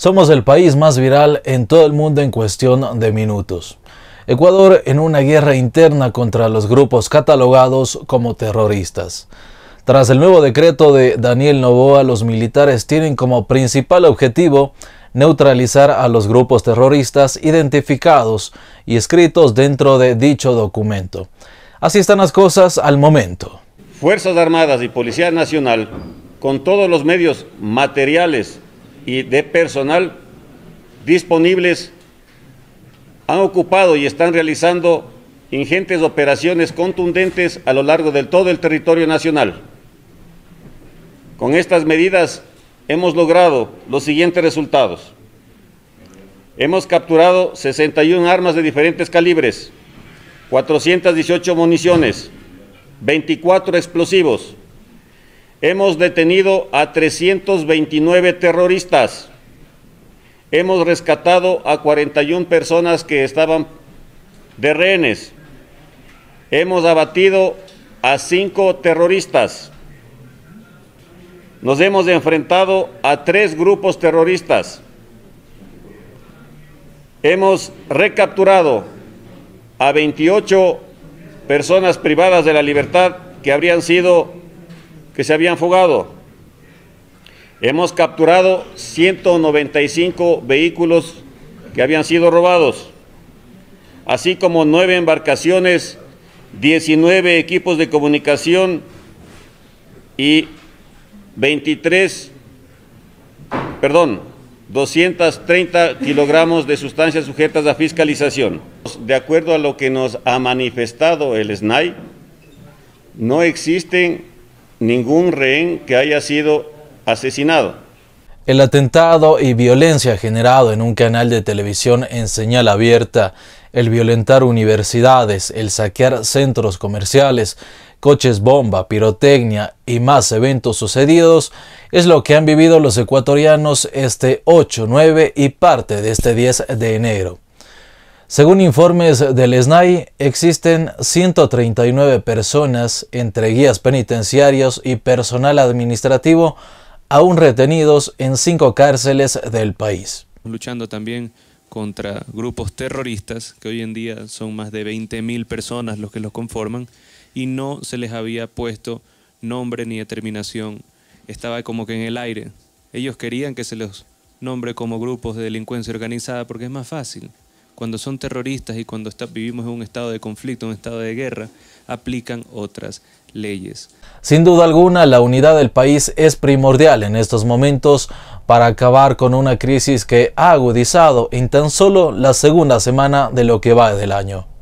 Somos el país más viral en todo el mundo en cuestión de minutos. Ecuador en una guerra interna contra los grupos catalogados como terroristas. Tras el nuevo decreto de Daniel Novoa, los militares tienen como principal objetivo neutralizar a los grupos terroristas identificados y escritos dentro de dicho documento. Así están las cosas al momento. Fuerzas Armadas y Policía Nacional, con todos los medios materiales, y de personal disponibles han ocupado y están realizando ingentes operaciones contundentes a lo largo de todo el territorio nacional. Con estas medidas hemos logrado los siguientes resultados. Hemos capturado 61 armas de diferentes calibres, 418 municiones, 24 explosivos, Hemos detenido a 329 terroristas. Hemos rescatado a 41 personas que estaban de rehenes. Hemos abatido a cinco terroristas. Nos hemos enfrentado a tres grupos terroristas. Hemos recapturado a 28 personas privadas de la libertad que habrían sido que se habían fugado. Hemos capturado 195 vehículos que habían sido robados, así como nueve embarcaciones, 19 equipos de comunicación y 23, perdón, 230 kilogramos de sustancias sujetas a fiscalización. De acuerdo a lo que nos ha manifestado el SNAI, no existen ningún rehén que haya sido asesinado. El atentado y violencia generado en un canal de televisión en señal abierta, el violentar universidades, el saquear centros comerciales, coches bomba, pirotecnia y más eventos sucedidos es lo que han vivido los ecuatorianos este 8, 9 y parte de este 10 de enero. Según informes del SNAI, existen 139 personas entre guías penitenciarios y personal administrativo aún retenidos en cinco cárceles del país. Luchando también contra grupos terroristas, que hoy en día son más de 20.000 personas los que los conforman, y no se les había puesto nombre ni determinación. Estaba como que en el aire. Ellos querían que se los nombre como grupos de delincuencia organizada porque es más fácil cuando son terroristas y cuando vivimos en un estado de conflicto, un estado de guerra, aplican otras leyes. Sin duda alguna, la unidad del país es primordial en estos momentos para acabar con una crisis que ha agudizado en tan solo la segunda semana de lo que va del año.